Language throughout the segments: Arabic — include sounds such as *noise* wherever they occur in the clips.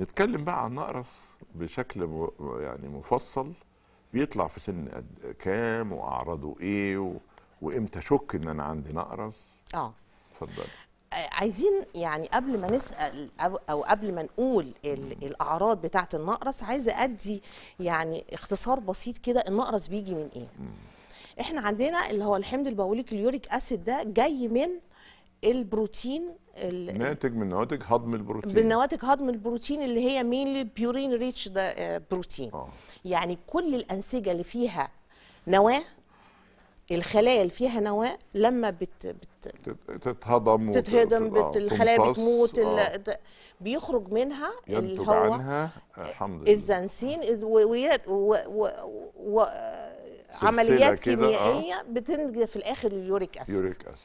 نتكلم بقى عن نقرس بشكل يعني مفصل بيطلع في سن كام واعراضه ايه و... وامتى اشك ان انا عندي نقرس اه اتفضل آه، عايزين يعني قبل ما نسال او قبل ما نقول الاعراض بتاعه النقرس عايزه ادي يعني اختصار بسيط كده النقرس بيجي من ايه احنا عندنا اللي هو الحمض البوليك اليوريك اسيد ده جاي من البروتين ناتج من نواتج هضم البروتين من نواتج هضم البروتين اللي هي مينلي بيورين ريتش بروتين آه. يعني كل الانسجه اللي فيها نواه الخلايا اللي فيها نواه لما بت, بت تتهضم تتهضم بت... آه، الخلايا بتموت آه. بيخرج منها اللي هو عنها آه، حمض الزنسين وعمليات و... و... و... و... عمليات آه. كيميائيه آه. في الاخر اليوريك اسيد يوريك اسيد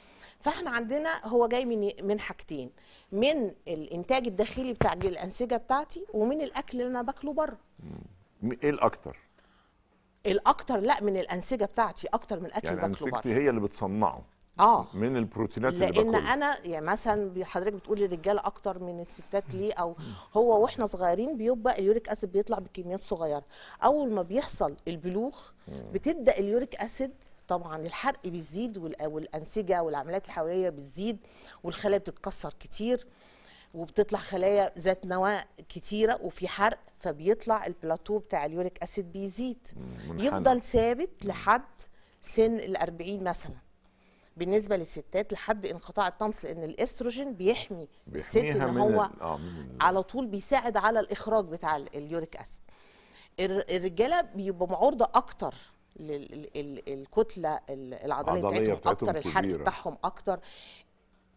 فاحنا عندنا هو جاي من من حاجتين من الانتاج الداخلي بتاع الانسجه بتاعتي ومن الاكل اللي انا باكله بره ايه الاكتر الاكتر لا من الانسجه بتاعتي اكتر من الاكل يعني باكله بره هي اللي بتصنعه اه من البروتينات اللي باكلها لان انا يعني مثلا حضرتك بتقول الرجاله اكتر من الستات ليه او هو واحنا صغيرين بيبقى اليوريك اسيد بيطلع بكميات صغيره اول ما بيحصل البلوغ بتبدا اليوريك اسيد طبعا الحرق بيزيد والانسجه والعمليات الحيويه بتزيد والخلايا بتتكسر كتير وبتطلع خلايا ذات نواة كتيرة وفي حرق فبيطلع البلاتو بتاع اليوريك أسيد بيزيد يفضل ثابت لحد سن الأربعين مثلا بالنسبة للستات لحد انقطاع الطمس لأن الأستروجين بيحمي الست إن هو آه، على طول بيساعد على الإخراج بتاع اليوريك أسيد الرجالة بيبقى معرضه أكتر الكتله العضليه بتاعتهم اكتر الحرق بتاعهم اكتر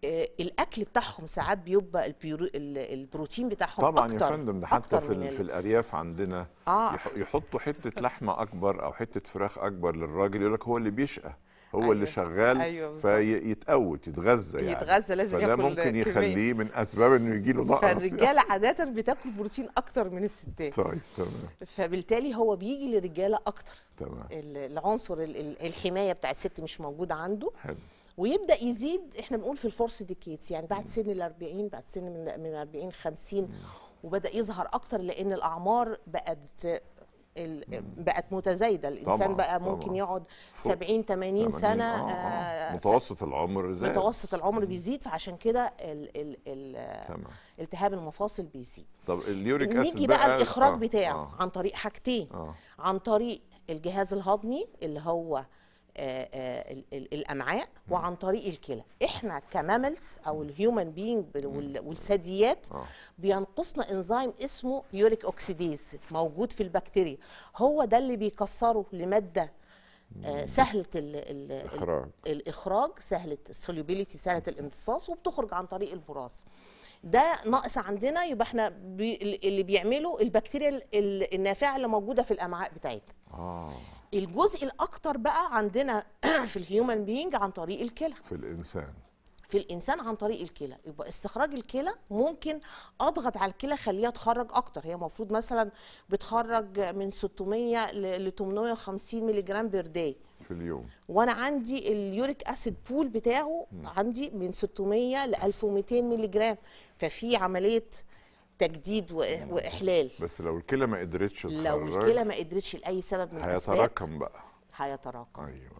آه، الاكل بتاعهم ساعات بيبقى البيرو... البروتين بتاعهم طبعا أكتر يا فندم ده حتى في, ال... في الارياف عندنا آه. يحطوا حته لحمه اكبر او حته فراخ اكبر للراجل يقول لك هو اللي بيشقى هو أيوة. اللي شغال أيوة فيتقوت يتغذى يعني يتغذى لازم فده ياكل ممكن يخليه من اسباب انه يجي له نقص فالرجاله يعني. عاده بتاكل بروتين اكتر من الستات طيب تمام فبالتالي هو بيجي للرجاله اكتر تمام العنصر الحمايه بتاع الست مش موجود عنده حلو ويبدا يزيد احنا بنقول في الفورس ديكيتس يعني بعد سن ال 40 بعد سن من من 40 50 وبدا يظهر اكتر لان الاعمار بقت بقت متزايده الانسان طبعًا بقى ممكن طبعًا يقعد 70 80 سنه آه آه, آه، متوسط العمر زائد متوسط العمر بيزيد فعشان كده التهاب المفاصل بيزيد طب اليوريك اسيد نيجي بقى, بقى الاخراج آه بتاعه آه عن طريق حاجتين آه عن طريق الجهاز الهضمي اللي هو آه، آه، الامعاء وعن طريق الكلى احنا كماملز او الهيومن بينج والثدييات آه. بينقصنا انزيم اسمه يوريك اوكسيديز موجود في البكتيريا هو ده اللي بيكسره لماده سهله الاخراج الاخراج سهله السوليبيليتي سهله الامتصاص وبتخرج عن طريق البراز ده ناقص عندنا يبقى احنا بي اللي بيعمله البكتيريا النافعه اللي موجوده في الامعاء بتاعتنا آه. الجزء الاكتر بقى عندنا *clears throat* في الهيومن بينج عن طريق الكلى في الانسان في الانسان عن طريق الكلى يبقى استخراج الكلى ممكن اضغط على الكلى اخليها تخرج اكتر هي المفروض مثلا بتخرج من 600 ل 850 ملغ بير داي في اليوم وانا عندي اليوريك اسيد بول بتاعه عندي من 600 ل 1200 ملغ ففي عمليه تجديد واحلال بس لو الكلى ما قدرتش لو الكلى ما قدرتش لاي سبب من الاسباب هيتراكم بقى هيتراكم ايوه